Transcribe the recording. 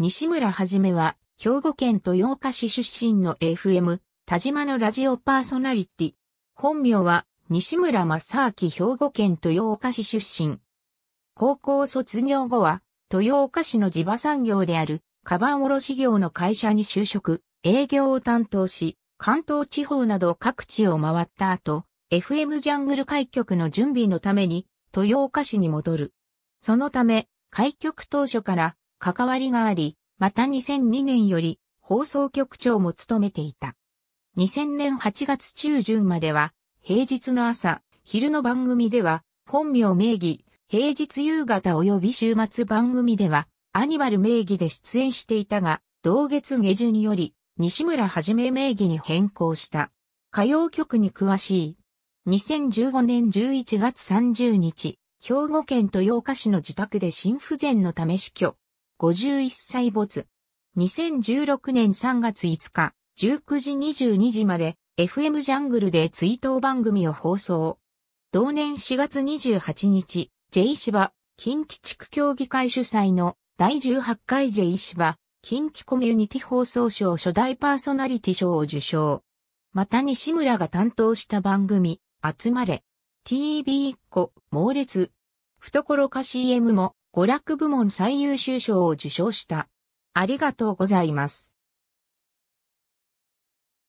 西村はじめは、兵庫県豊岡市出身の FM、田島のラジオパーソナリティ。本名は、西村正明兵庫県豊岡市出身。高校卒業後は、豊岡市の地場産業である、カバン卸業の会社に就職、営業を担当し、関東地方など各地を回った後、FM ジャングル開局の準備のために、豊岡市に戻る。そのため、開局当初から、関わりがあり、また2002年より放送局長も務めていた。2000年8月中旬までは、平日の朝、昼の番組では、本名名義、平日夕方及び週末番組では、アニマル名義で出演していたが、同月下旬により、西村はじめ名義に変更した。歌謡曲に詳しい。2015年11月30日、兵庫県豊岡市の自宅で心不全のため死去。51歳没。2016年3月5日、19時22時まで、FM ジャングルで追悼番組を放送。同年4月28日、J 芝、近畿地区協議会主催の第18回 J 芝、近畿コミュニティ放送賞初代パーソナリティ賞を受賞。また西村が担当した番組、集まれ。TV 1個、猛烈。懐か CM も娯楽部門最優秀賞を受賞した。ありがとうございます。